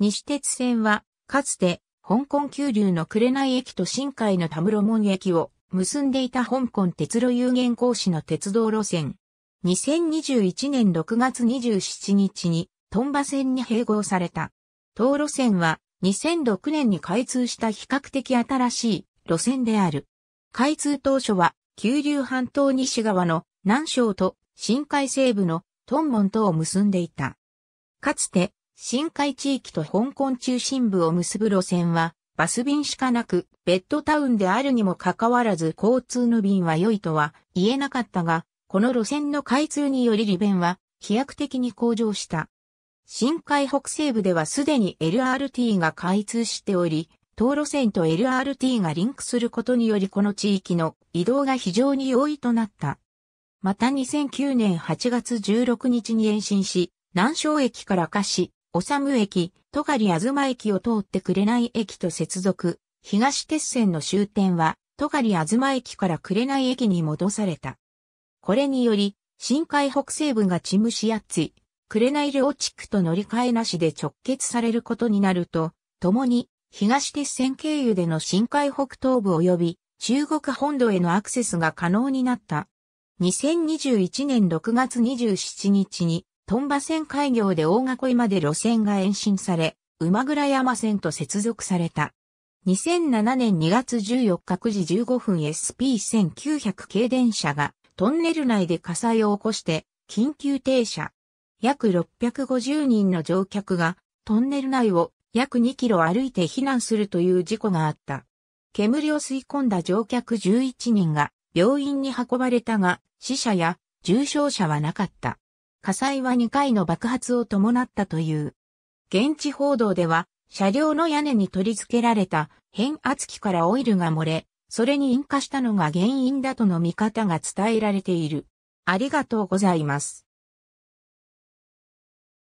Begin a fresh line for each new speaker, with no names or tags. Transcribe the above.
西鉄線は、かつて、香港急流の紅駅と新海の田室門駅を結んでいた香港鉄路有限公司の鉄道路線。2021年6月27日に、トンバ線に併合された。東路線は、2006年に開通した比較的新しい路線である。開通当初は、九流半島西側の南昌と深海西部のトンモンとを結んでいた。かつて、深海地域と香港中心部を結ぶ路線は、バス便しかなく、ベッドタウンであるにもかかわらず交通の便は良いとは言えなかったが、この路線の開通により利便は飛躍的に向上した。深海北西部ではすでに LRT が開通しており、当路線と LRT がリンクすることによりこの地域の移動が非常に容易となった。また2009年8月16日に延伸し、南昌駅から下市、修駅、戸狩あずま駅を通ってくれない駅と接続、東鉄線の終点は、戸狩あずま駅から紅駅に戻された。これにより、新海北西部がチムシアッツィ、い両地区と乗り換えなしで直結されることになると、共に、東鉄線経由での新海北東部及び中国本土へのアクセスが可能になった。2021年6月27日にトンバ線開業で大囲いまで路線が延伸され、馬倉山線と接続された。2007年2月14日9時15分 SP1900 系電車がトンネル内で火災を起こして緊急停車。約650人の乗客がトンネル内を約2キロ歩いて避難するという事故があった。煙を吸い込んだ乗客11人が病院に運ばれたが死者や重傷者はなかった。火災は2回の爆発を伴ったという。現地報道では、車両の屋根に取り付けられた変圧器からオイルが漏れ、それに引火したのが原因だとの見方が伝えられている。ありがとうございます。